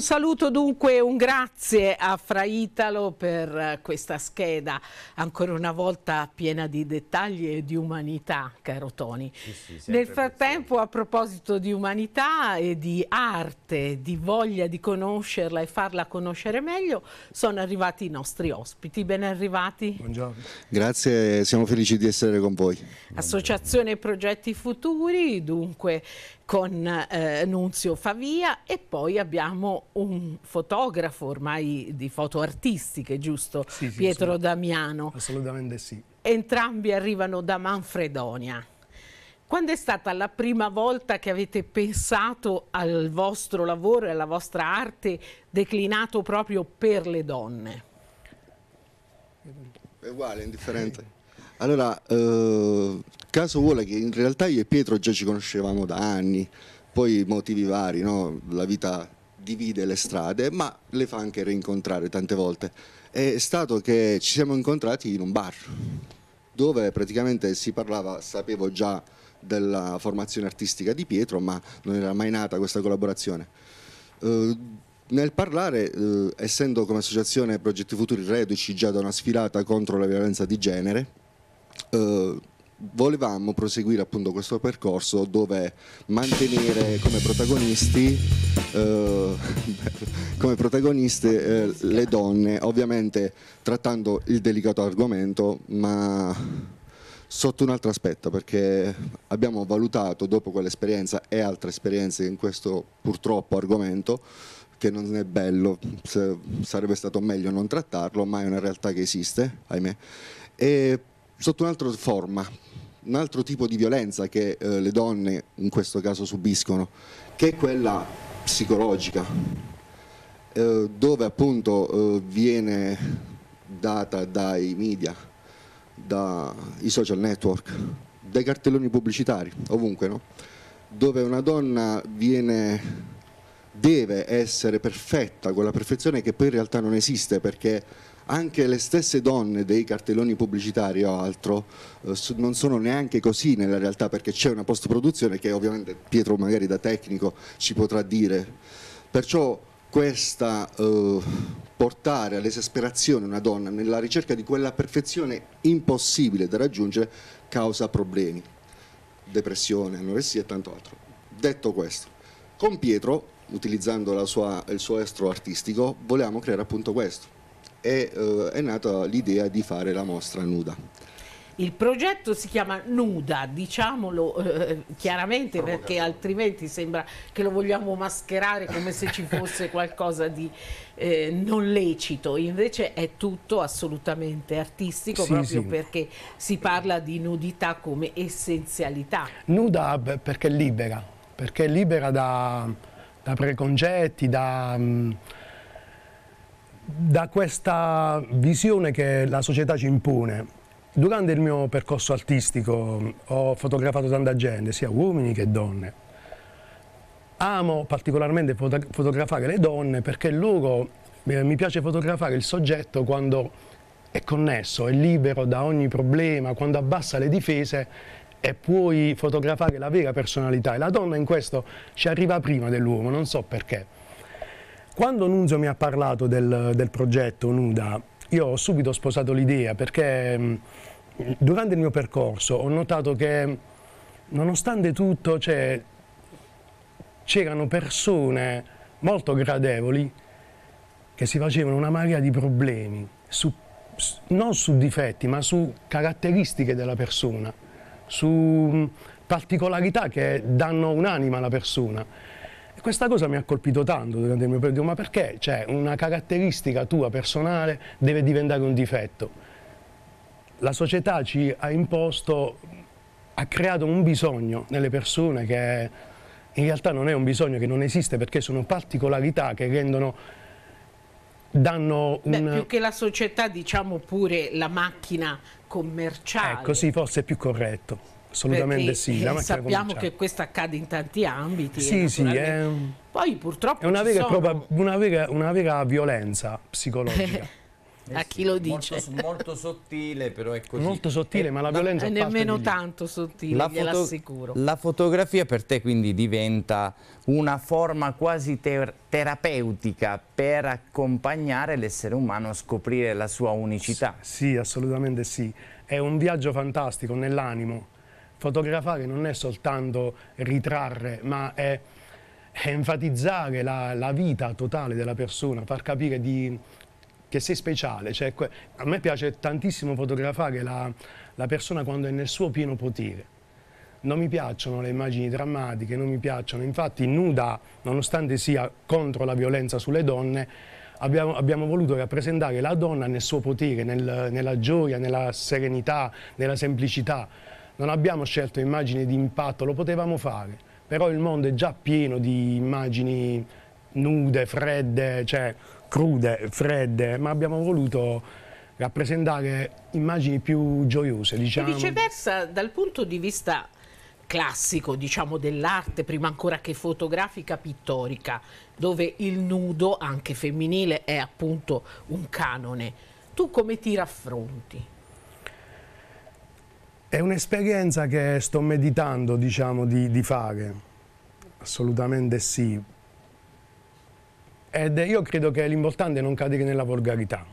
Un saluto dunque, un grazie a Fra Italo per questa scheda ancora una volta piena di dettagli e di umanità, caro Tony. Sì, sì, Nel frattempo, a proposito di umanità e di arte, di voglia di conoscerla e farla conoscere meglio, sono arrivati i nostri ospiti. Ben arrivati. Buongiorno. Grazie, siamo felici di essere con voi. Associazione Progetti Futuri, dunque con eh, Nunzio Favia e poi abbiamo un fotografo ormai di foto artistiche, giusto? Sì, sì, Pietro Damiano. Assolutamente sì. Entrambi arrivano da Manfredonia. Quando è stata la prima volta che avete pensato al vostro lavoro e alla vostra arte declinato proprio per le donne? È uguale, indifferente. Allora, eh, caso vuole che in realtà io e Pietro già ci conoscevamo da anni, poi motivi vari, no? la vita divide le strade, ma le fa anche rincontrare tante volte. È stato che ci siamo incontrati in un bar dove praticamente si parlava, sapevo già della formazione artistica di Pietro, ma non era mai nata questa collaborazione. Eh, nel parlare, eh, essendo come associazione Progetti Futuri reduci già da una sfilata contro la violenza di genere, eh, volevamo proseguire appunto questo percorso dove mantenere come protagonisti, eh, come protagoniste eh, le donne, ovviamente trattando il delicato argomento, ma sotto un altro aspetto perché abbiamo valutato dopo quell'esperienza e altre esperienze in questo purtroppo argomento che non è bello, sarebbe stato meglio non trattarlo, ma è una realtà che esiste, ahimè, e sotto un'altra forma, un altro tipo di violenza che eh, le donne in questo caso subiscono, che è quella psicologica, eh, dove appunto eh, viene data dai media, dai social network, dai cartelloni pubblicitari, ovunque, no? dove una donna viene, deve essere perfetta, con la perfezione che poi in realtà non esiste perché anche le stesse donne dei cartelloni pubblicitari o altro eh, non sono neanche così nella realtà perché c'è una post produzione che ovviamente Pietro magari da tecnico ci potrà dire. Perciò questa eh, portare all'esasperazione una donna nella ricerca di quella perfezione impossibile da raggiungere causa problemi, depressione, anoressia e tanto altro. Detto questo, con Pietro, utilizzando sua, il suo estro artistico, volevamo creare appunto questo, è, eh, è nata l'idea di fare la mostra nuda. Il progetto si chiama Nuda, diciamolo eh, chiaramente perché altrimenti sembra che lo vogliamo mascherare come se ci fosse qualcosa di eh, non lecito, invece è tutto assolutamente artistico sì, proprio sì. perché si parla di nudità come essenzialità. Nuda perché è libera, perché è libera da, da preconcetti, da... Mh, mm, da questa visione che la società ci impone, durante il mio percorso artistico ho fotografato tanta gente, sia uomini che donne. Amo particolarmente foto fotografare le donne perché loro, eh, mi piace fotografare il soggetto quando è connesso, è libero da ogni problema, quando abbassa le difese e puoi fotografare la vera personalità. E la donna in questo ci arriva prima dell'uomo, non so perché. Quando Nunzio mi ha parlato del, del progetto Nuda, io ho subito sposato l'idea perché mm, durante il mio percorso ho notato che nonostante tutto cioè, c'erano persone molto gradevoli che si facevano una marea di problemi, su, non su difetti ma su caratteristiche della persona, su mm, particolarità che danno un'anima alla persona. E questa cosa mi ha colpito tanto durante il mio periodo, ma perché? Cioè, una caratteristica tua personale deve diventare un difetto. La società ci ha imposto, ha creato un bisogno nelle persone che in realtà non è un bisogno, che non esiste perché sono particolarità che rendono danno un... Beh, più che la società diciamo pure la macchina commerciale. Ecco, sì, forse è più corretto. Assolutamente Perché sì. La sappiamo che questo accade in tanti ambiti. Sì, sì. È... Poi purtroppo. È una vera, sono... una vera, una vera violenza psicologica. Eh a chi sì, lo dice molto, molto, sottile però è così molto sottile eh, ma la eh, violenza eh, è nemmeno tanto sottile la foto... assicuro la fotografia per te quindi diventa una forma quasi ter terapeutica per accompagnare l'essere umano a scoprire la sua unicità sì, sì assolutamente sì è un viaggio fantastico nell'animo fotografare non è soltanto ritrarre, ma è, è enfatizzare la, la, vita totale della persona, far capire di, che sei speciale. Cioè, a me piace tantissimo fotografare la, la persona quando è nel suo pieno potere non mi piacciono le immagini drammatiche, non mi piacciono. Infatti Nuda, nonostante sia contro la violenza sulle donne, abbiamo, abbiamo voluto rappresentare la donna nel suo potere, nel, nella gioia, nella serenità, nella semplicità. Non abbiamo scelto immagini di impatto, lo potevamo fare, però il mondo è già pieno di immagini nude, fredde, cioè crude, fredde, ma abbiamo voluto rappresentare immagini più gioiose. Diciamo. E viceversa, dal punto di vista classico diciamo dell'arte prima ancora che fotografica pittorica dove il nudo anche femminile è appunto un canone tu come ti raffronti? È un'esperienza che sto meditando diciamo, di, di, fare, assolutamente sì. Ed io credo che l'importante è non cadere nella volgarità.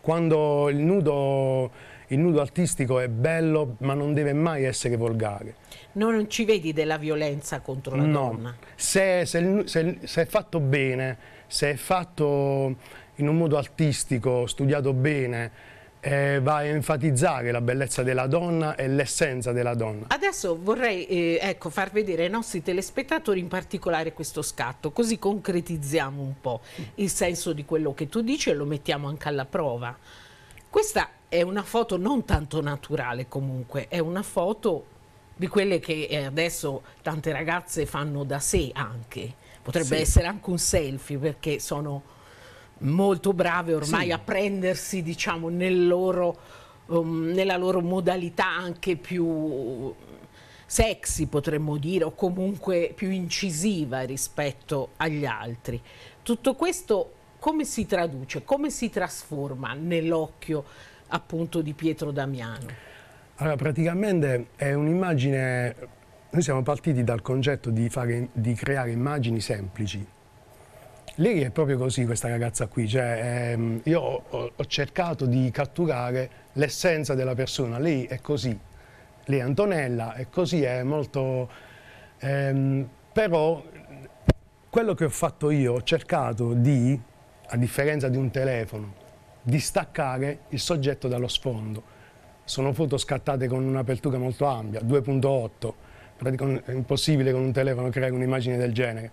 Quando il nudo, il nudo artistico è bello, ma non deve mai essere volgare. Non ci vedi della violenza contro la no. donna? No, se, se, se, se è fatto bene, se è fatto in un modo artistico, studiato bene, eh, va a enfatizzare la bellezza della donna e l'essenza della donna. Adesso vorrei eh, ecco, far vedere ai nostri telespettatori in particolare questo scatto, così concretizziamo un po' il senso di quello che tu dici e lo mettiamo anche alla prova. Questa è una foto non tanto naturale comunque, è una foto di quelle che eh, adesso tante ragazze fanno da sé anche. Potrebbe sì. essere anche un selfie perché sono molto brave ormai sì. a prendersi diciamo, nel loro, um, nella loro modalità anche più sexy potremmo dire o comunque più incisiva rispetto agli altri. Tutto questo come si traduce, come si trasforma nell'occhio appunto di Pietro Damiano? Allora praticamente è un'immagine, noi siamo partiti dal concetto di, fare, di creare immagini semplici, lei è proprio così questa ragazza qui, cioè, ehm, io ho, ho, cercato di catturare l'essenza della persona, lei è così, lei è Antonella, è così, è molto... Ehm, però quello che ho fatto io, ho cercato di, a differenza di un telefono, distaccare il soggetto dallo sfondo. Sono foto scattate con un'apertura molto ampia, 2.8, è impossibile con un telefono creare un'immagine del genere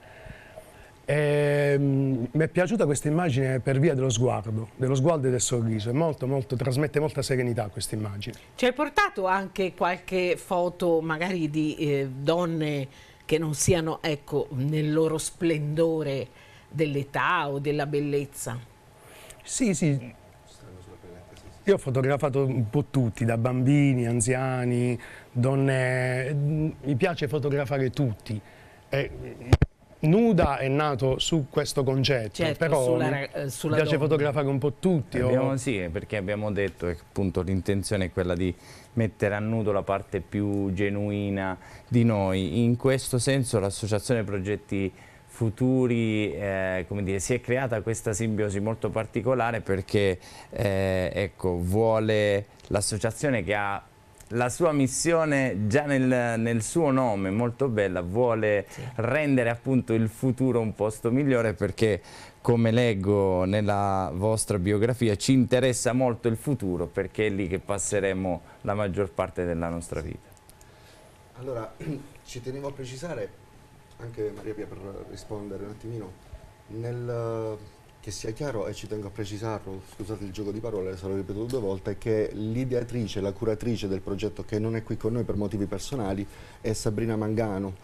Ehm, mi è piaciuta questa immagine per via dello sguardo, dello sguardo e del sorriso, è molto, molto, trasmette molta serenità questa immagine. Ci hai portato anche qualche foto magari di eh, donne che non siano ecco, nel loro splendore dell'età o della bellezza? Sì, sì. Io ho fotografato un po' tutti, da bambini, anziani, donne... Mi piace fotografare tutti. E, Nuda è nato su questo concetto, certo, però sulla, eh, sulla piace donna. fotografare un po' tutti. Abbiamo, o... Sì, perché abbiamo detto che l'intenzione è quella di mettere a nudo la parte più genuina di noi. In questo senso l'associazione Progetti futuri, eh, come dire, si è creata questa simbiosi molto particolare perché eh, ecco, vuole l'associazione che ha la sua missione già nel, nel suo nome, molto bella, vuole sì. rendere appunto il futuro un posto migliore perché come leggo nella vostra biografia ci interessa molto il futuro perché è lì che passeremo la maggior parte della nostra vita. Allora, ci tenevo a precisare, anche Maria Pia per rispondere un attimino, nel che sia chiaro e ci tengo a precisarlo, scusate il gioco di parole, sarò ripetuto due volte, che l'ideatrice, la curatrice del progetto che non è qui con noi per motivi personali è Sabrina Mangano,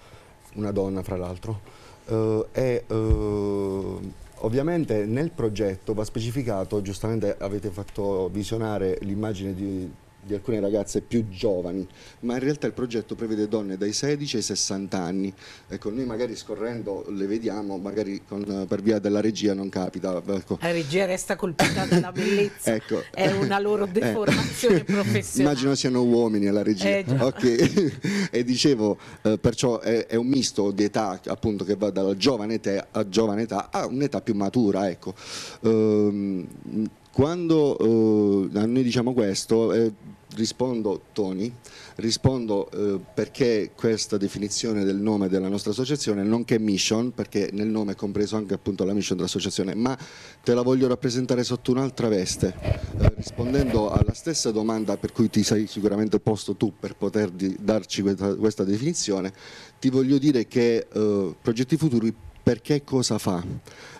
una donna fra l'altro. Uh, e uh, ovviamente nel progetto va specificato, giustamente avete fatto visionare l'immagine di di alcune ragazze più giovani, ma in realtà il progetto prevede donne dai 16 ai 60 anni. Ecco, noi magari scorrendo le vediamo, magari con, per via della regia non capita. Ecco. La regia resta colpita dalla bellezza, ecco. è una loro eh. deformazione professionale. Immagino siano uomini alla regia. Eh, okay. e dicevo, eh, perciò è, è, un misto di età appunto che va dalla giovane età a giovane età a un'età più matura. Ecco. Um, quando eh, a noi diciamo questo, eh, rispondo Toni, rispondo eh, perché questa definizione del nome della nostra associazione, nonché mission, perché nel nome è compreso anche appunto la mission dell'associazione, ma te la voglio rappresentare sotto un'altra veste, eh, rispondendo alla stessa domanda per cui ti sei sicuramente posto tu per poter darci questa, questa definizione, ti voglio dire che eh, Progetti Futuri perché cosa fa,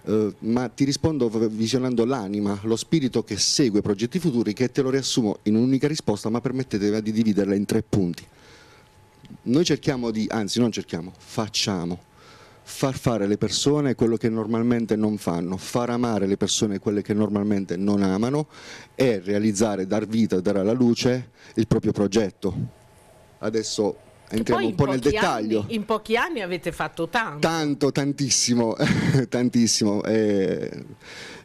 eh, ma ti rispondo visionando l'anima, lo spirito che segue progetti futuri che te lo riassumo in un'unica risposta ma permettetemi di dividerla in tre punti. Noi cerchiamo di, anzi non cerchiamo, facciamo far fare alle persone quello che normalmente non fanno, far amare le persone quelle che normalmente non amano e realizzare, dar vita, dare alla luce il proprio progetto. Adesso entriamo un po' nel dettaglio. Anni, in pochi anni avete fatto tanto. Tanto, tantissimo, tantissimo. Eh,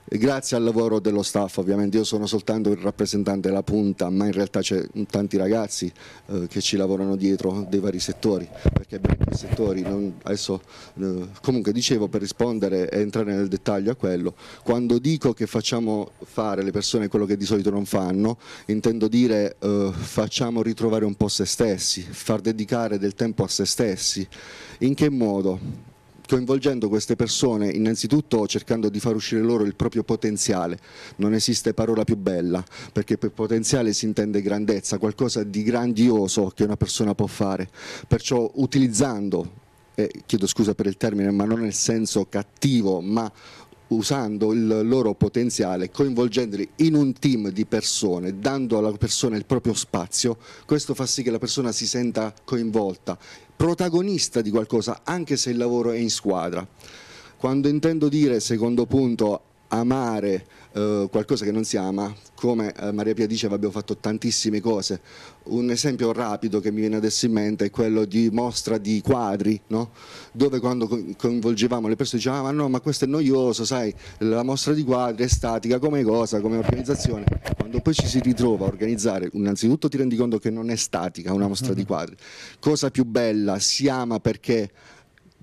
grazie al lavoro dello staff ovviamente, io sono soltanto il rappresentante della punta ma in realtà c'è tanti ragazzi eh, che ci lavorano dietro dei vari settori perché abbiamo più settori, non, adesso, eh, comunque dicevo per rispondere e entrare nel dettaglio a quello, quando dico che facciamo fare le persone quello che di solito non fanno intendo dire eh, facciamo ritrovare un po' se stessi, far dedicare del tempo a se stessi, in che modo? coinvolgendo queste persone innanzitutto cercando di far uscire loro il proprio potenziale, non esiste parola più bella perché per potenziale si intende grandezza, qualcosa di grandioso che una persona può fare, perciò utilizzando, eh, chiedo scusa per il termine ma non nel senso cattivo ma usando il loro potenziale, coinvolgendoli in un team di persone, dando alla persona il proprio spazio, questo fa sì che la persona si senta coinvolta, protagonista di qualcosa anche se il lavoro è in squadra. Quando intendo dire, secondo punto, amare eh, qualcosa che non si ama, come eh, Maria Pia diceva abbiamo fatto tantissime cose, un esempio rapido che mi viene adesso in mente è quello di mostra di quadri, no? dove quando coinvolgevamo le persone dicevamo ah, ma no ma questo è noioso, sai la mostra di quadri è statica come cosa, come organizzazione, quando poi ci si ritrova a organizzare, innanzitutto ti rendi conto che non è statica una mostra mm -hmm. di quadri, cosa più bella, si ama perché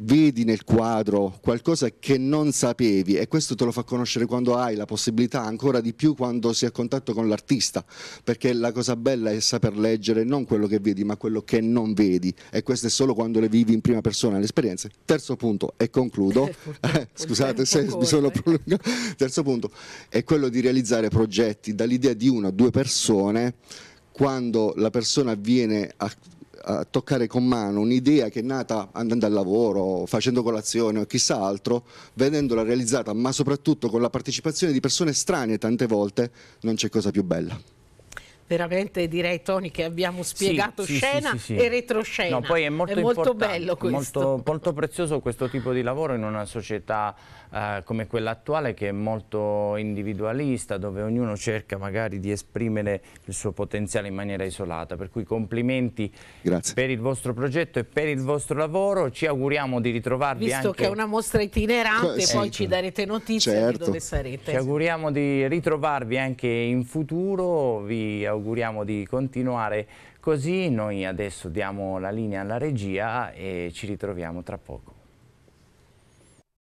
vedi nel quadro qualcosa che non sapevi e questo te lo fa conoscere quando hai la possibilità ancora di più quando sei a contatto con l'artista perché la cosa bella è saper leggere non quello che vedi ma quello che non vedi e questo è solo quando le vivi in prima persona le esperienze terzo punto e concludo eh, scusate se mi sono eh. prolungato terzo punto è quello di realizzare progetti dall'idea di una o due persone quando la persona viene a toccare con mano un'idea che è nata andando al lavoro, facendo colazione o chissà altro, vedendola realizzata, ma soprattutto con la partecipazione di persone strane tante volte, non c'è cosa più bella veramente direi Tony che abbiamo spiegato sì, scena sì, sì, e retroscena. No, poi è molto, è molto bello questo. Molto, molto, prezioso questo tipo di lavoro in una società eh, come quella attuale che è molto individualista, dove ognuno cerca magari di esprimere il suo potenziale in maniera isolata. Per cui complimenti Grazie. per il vostro progetto e per il vostro lavoro. Ci auguriamo di ritrovarvi Visto anche... che è una mostra itinerante, eh, poi ci darete notizie certo. di dove sarete. Ci auguriamo di ritrovarvi anche in futuro. Vi auguriamo auguriamo di continuare così. Noi adesso diamo la linea alla regia e ci ritroviamo tra poco.